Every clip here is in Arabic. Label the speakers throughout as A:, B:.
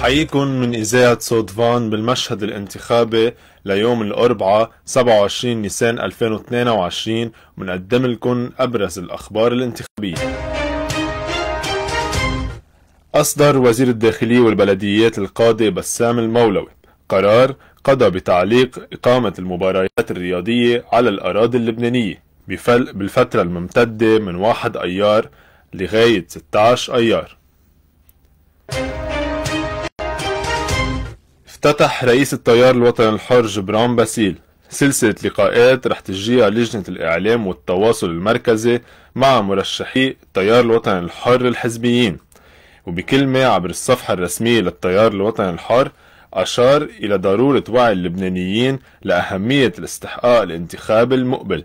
A: بحييكم من إذاعة صوت فان بالمشهد الانتخابي ليوم الأربعاء 27 نيسان 2022 ونقدم لكم أبرز الأخبار الانتخابية أصدر وزير الداخلية والبلديات القاضي بسام المولوي قرار قضى بتعليق إقامة المباريات الرياضية على الأراضي اللبنانية بالفترة الممتدة من 1 أيار لغاية 16 أيار افتتح رئيس التيار الوطني الحر جبران باسيل سلسلة لقاءات رح تجيها لجنة الإعلام والتواصل المركزي مع مرشحي التيار الوطني الحر الحزبيين وبكلمة عبر الصفحة الرسمية للتيار الوطني الحر أشار إلى ضرورة وعي اللبنانيين لأهمية الاستحقاق الانتخابي المقبل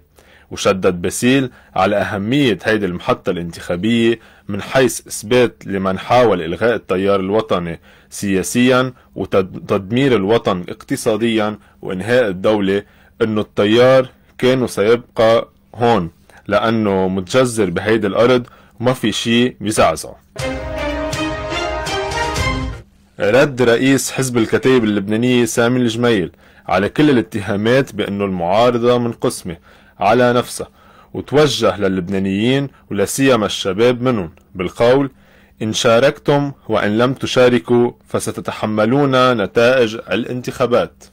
A: وشدد باسيل على أهمية هيدي المحطة الانتخابية من حيث إثبات لمن حاول إلغاء التيار الوطني سياسيا وتدمير الوطن اقتصاديا وإنهاء الدولة أنه التيار كان سيبقى هون لأنه متجذر بهيدي الأرض وما في شيء بزعزع رد رئيس حزب الكتائب اللبنانية سامي الجميل على كل الاتهامات بأنه المعارضة منقسمة على نفسه وتوجه للبنانيين ولسيما الشباب منهم بالقول إن شاركتم وإن لم تشاركوا فستتحملون نتائج الانتخابات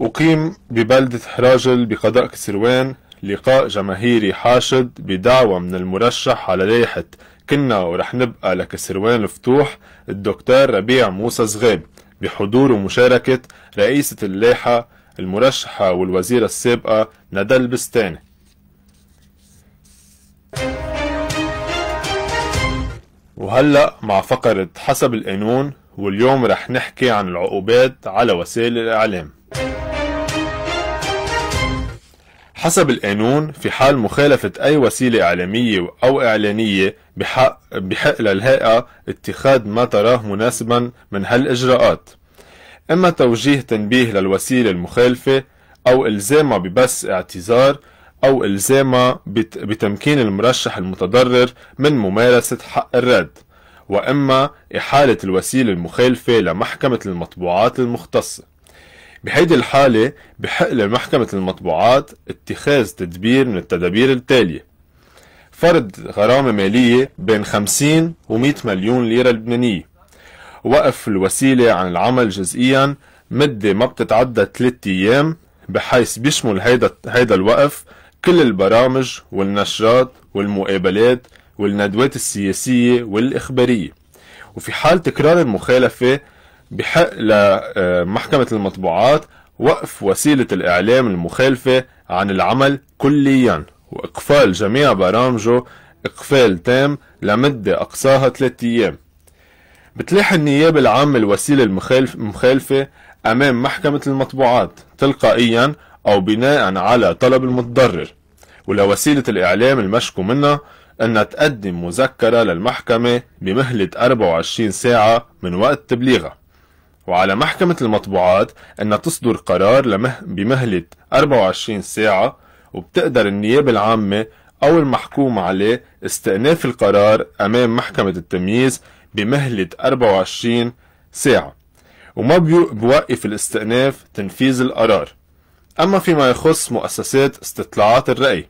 A: أقيم ببلدة حراجل بقضاء كسروان لقاء جماهيري حاشد بدعوة من المرشح على لائحة كنا ورح نبقى لكسروان الفتوح الدكتور ربيع موسى زغاب بحضور ومشاركة رئيسة اللاحة المرشحة والوزيرة السابقة ندى البستاني وهلأ مع فقرة حسب القانون واليوم رح نحكي عن العقوبات على وسائل الإعلام حسب القانون في حال مخالفة أي وسيلة إعلامية أو إعلانية بحق, بحق للهيئة اتخاذ ما تراه مناسبا من هالإجراءات إما توجيه تنبيه للوسيلة المخالفة أو إلزامها ببث اعتذار أو إلزامها بتمكين المرشح المتضرر من ممارسة حق الرد وإما إحالة الوسيلة المخالفة لمحكمة المطبوعات المختصة بهيدي الحالة بحق لمحكمة المطبوعات اتخاذ تدبير من التدابير التالية فرض غرامة مالية بين 50 و 100 مليون ليرة لبنانية وقف الوسيلة عن العمل جزئيا مدة ما بتتعدى 3 أيام بحيث بيشمل هيدا, هيدا الوقف كل البرامج والنشرات والمقابلات والندوات السياسية والإخبارية وفي حال تكرار المخالفة بحق لمحكمة المطبوعات وقف وسيلة الإعلام المخالفة عن العمل كليا وإقفال جميع برامجه إقفال تام لمدة أقصاها ثلاثة أيام بتلاح النيابة العامة الوسيلة المخالفة أمام محكمة المطبوعات تلقائيا أو بناء على طلب المتضرر ولوسيلة الإعلام المشكو منها أن تقدم مذكرة للمحكمة بمهلة 24 ساعة من وقت تبليغها وعلى محكمة المطبوعات أن تصدر قرار بمهلة 24 ساعة وبتقدر النيابة العامة أو المحكوم عليه استئناف القرار أمام محكمة التمييز بمهلة 24 ساعة وما بيوقف الاستئناف تنفيذ القرار أما فيما يخص مؤسسات استطلاعات الرأي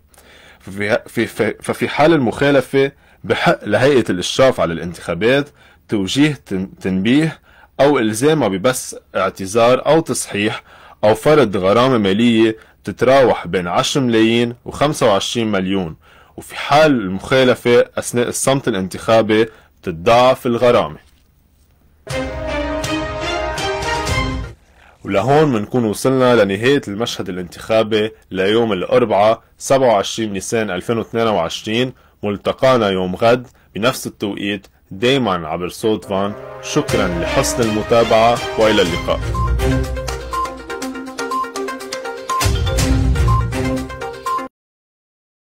A: ففي حال المخالفة بحق لهيئة الإشراف على الانتخابات توجيه تنبيه أو إلزامها ببث اعتذار أو تصحيح أو فرض غرامة مالية تتراوح بين 10 ملايين و 25 مليون وفي حال المخالفة أثناء الصمت الانتخابي بتتضاعف الغرامة ولهون منكون وصلنا لنهاية المشهد الانتخابي ليوم الأربعاء 27 نيسان 2022 ملتقانا يوم غد بنفس التوقيت دايما عبر صوت فان شكرا لحسن المتابعة وإلى اللقاء